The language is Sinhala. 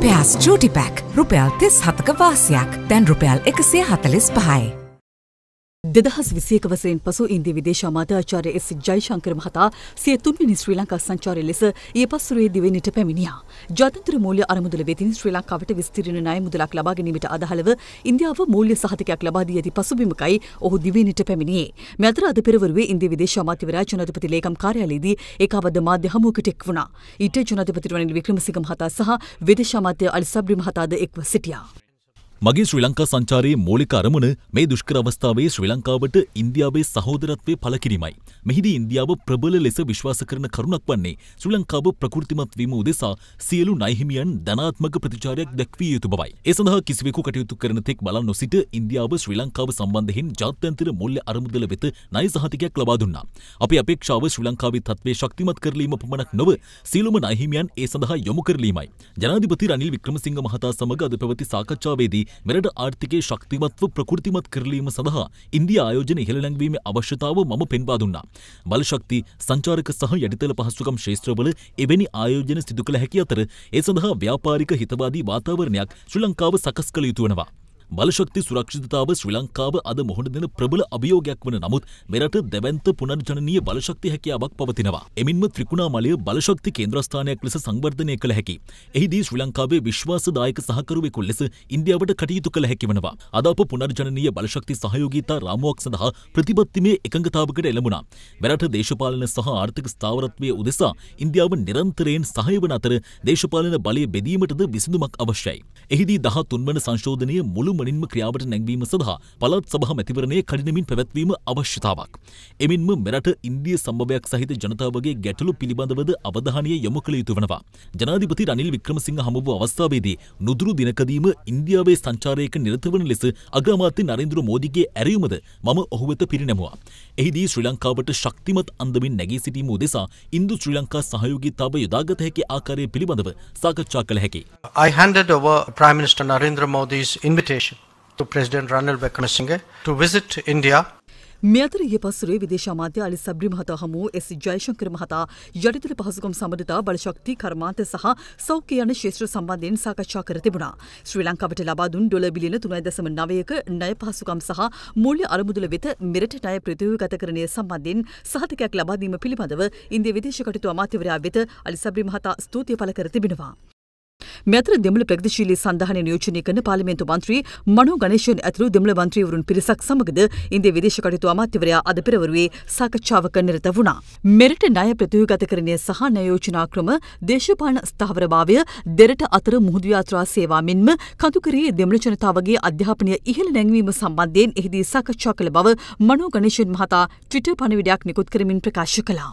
ප්යාස් චූටිපැක් රුපයල් තිස් හතක වාසයක් දැන් රුපයල් එකසිය හතලිස් පහයි. දෙදහස් විසේක වසයෙන් පසු ඉන්දී විදේශ අමාත්‍යාචාර්ය එස් ජයිශංකර මහතා සිය තුන්වෙනි ශ්‍රී ලංකා සංචාරය ලෙස ඒ පස්සුරේ දිවෙන්නට පැමිණියා. ජාතන්ත්‍ර මූල්‍ය අරමුදල වෙතින් ශ්‍රී ලංකාවට විස්තීර්ණ ණය මුදලක් ලබා ගැනීමට අදහලව ඉන්දියාව මූල්‍ය සහතිකයක් ලබා දී ඇති පසුබිමකයි ඔහු දිවෙන්නට පැමිණියේ. මේ අතර අද පෙරවරුවේ ඉන්දිය විදේශ අමාත්‍යවරයා ජනාධිපති ලේකම් කාර්යාලයේදී ඒකාබද්ධ මාධ්‍ය හමුවකට එක් වුණා. ඊට ජනාධිපති රනිල් වික්‍රමසිංහ මහතා සහ විදේශ අමාත්‍ය අලි සබ්රි මහතාද එක්ව සිටියා. මගේ ශ්‍රී ලංකා සංචාරයේ මූලික අරමුණ මේ දුෂ්කර අවස්ථාවේ ශ්‍රී ලංකාවට ඉන්දියාවේ සහෝදරත්වය පළ කිරීමයි. මෙහිදී ඉන්දියාව ප්‍රබල ලෙස විශ්වාස කරන කරුණක් වන්නේ ශ්‍රී ලංකාව ප්‍රකෘතිමත් වීම උදෙසා සියලු ණයහිමියන් ධනාත්මක ප්‍රතිචාරයක් දැක්විය යුතු බවයි. ඒ සඳහා කිසිවෙකු කටයුතු කරන තෙක් බලන් නොසිට ඉන්දියාව ශ්‍රී ලංකාව සම්බන්ධයෙන් ජාත්‍යන්තර මූල්‍ය අරමුදල වෙත ණය සහතිකයක් ලබා දුන්නා. අපේ අපේක්ෂාව ශ්‍රී ලංකාවේ තත්ත්වය ශක්තිමත් කරලීම පමණක් නොව සියලුම ණයහිමියන් ඒ සඳහා යොමු කරලීමයි. ජනාධිපති රනිල් වික්‍රමසිංහ මහතා සමග අද පැවති සාකච්ඡාවේදී මෙරට ආර්ථිකයේ ශක්තිමත්ව ප්‍රකෘතිමත් කරලීම සඳහා ඉන්දියා ආයෝජන ඉහළ නැංවීමේ අවශ්‍යතාව මම පෙන්වා දුන්නා. බලශක්ති සංචාරක සහ යටිතල පහසුකම් ක්ෂේත්‍රවල එවැනි ආයෝජන සිදු කළ හැකි අතර ඒ සඳහා ව්‍යාපාරික හිතවාදී වාතාවරණයක් ශ්‍රී ලංකාව සකස් කළ යුතු වෙනවා. බලශක්ති සුරක්ෂිතතාව ශ්‍රී ලංකාව අද මුහුණ දෙන ප්‍රබල අභියෝගයක් වන නමුත් මෙරට දැවැන්ත පුනර්ජනනීය බලශක්ති හැකියාවක් පවතිනවා. එමින්ම ත්‍රිකුණාමලය බලශක්ති කේන්ද්‍රස්ථානයක් ලෙස සංවර්ධනය කළ හැකි. එහිදී ශ්‍රී ලංකාවේ විශ්වාසදායක සහකරුවෙකු ලෙස ඉන්දියාවට කටයුතු කළ හැකි වනවා. අද අප පුනර්ජනනීය බලශක්ති සහයෝගීතා රාමුවක් සඳහා ප්‍රතිපත්තිමේ එකඟතාවකට එළඹුණා. මෙරට දේශපාලන සහ ආර්ථික ස්ථාවරත්වය උදෙසා ඉන්දියාව නිරන්තරයෙන් සහය වන අතර දේශපාලන බලය බෙදීමටද විසඳුමක් අවශ්‍යයි. එහිදී දහ තුන්වන සංශෝධනය මුළුම වලින්ම ක්‍රියාවට නැංවීම සඳහා පළාත් සභා මැතිවරණයේ කඩිනමින් පැවැත්වීම අවශ්‍යතාවක්. එමින්ම මෙරට ඉන්දිය සම්භවයක් සහිත ජනතාවගේ ගැටලු පිළිබඳවද අවධානය යොමු කළ යුතු වනවා. ජනාධිපති රනිල් වික්‍රමසිංහ හමු වූ අවස්ථාවේදී නුදුරු දිනකදීම ඉන්දියාවේ සංචාරයක නිරත වන ලෙස අග්‍රාමාත්‍ය නරේන්ද්‍ර මෝදිගේ ඇරයුමද මම ඔහු වෙත පිරිනැමුවා. එහිදී ශ්‍රී ලංකාවට ශක්තිමත් අන්දමින් නැගී සිටීම උදෙසා ඉන්දු ශ්‍රී ලංකා සහයෝගීතාව යොදාගත හැකි ආකාරය පිළිබඳව සාකච්ඡා කළ හැකි. I handed over Prime Minister Narendra Modi's invitation to President Ranil Wickremesinghe to visit India. මෙතර ඊයේ පසුරේ විදේශ අමාත්‍ය අලි සබ්රි මහතා හමු එස් ජයශංකර මහතා යටිතුල පහසුකම් සම්බන්ධතා බලශක්ති කර්මාන්ත සහ සෞඛ්‍ය යන ක්ෂේත්‍ර සම්බන්ධයෙන් සාකච්ඡා කර තිබුණා. ශ්‍රී ලංකාවට ලබා දුන් ඩොලර් බිලියන 3.9ක ණය පහසුකම් සහ මූල්‍ය අරමුදල වෙත මෙරට ණය ප්‍රතිව්‍යුහගතකරණය සම්බන්ධයෙන් සහතිකයක් ලබා දීම පිළිබඳව ඉන්දිය විදේශ කටයුතු අමාත්‍යවරයා වෙත අලි සබ්රි මහතා ස්තුතිය පළ කර තිබෙනවා. මේ අතර දෙමළ ප්‍රගතිශීලී සන්ධානය නියෝජනය කරන පාර්ලිමේන්තු මන්ත්‍රී මනෝ ගණේෂන් ඇතුළු දෙමළ මන්ත්‍රීවරුන් පිරිසක් සමගද ඉන්දිය විදේශ කටයුතු අමාත්‍යවරයා අද පෙරවරුවේ සාකච්ඡාවක නිරත වුණා. මෙරට ණය ප්‍රතිව්‍යගතකරණය සහ ණය යෝජනා ක්‍රම දේශපාලන ස්ථාවරභාවය දෙරට අතර මුහුදු යාත්‍රා සේවා මෙන්ම කඳුකරයේ දෙමළ ජනතාවගේ අධ්‍යාපනය ඉහළ නැංවීම සම්බන්ධයෙන් එහිදී සාකච්ඡා කළ බව මනෝ ගණේෂන් මහතා ට්විටර් පණිවිඩයක් නිකුත් කරමින් ප්‍රකාශ කළා.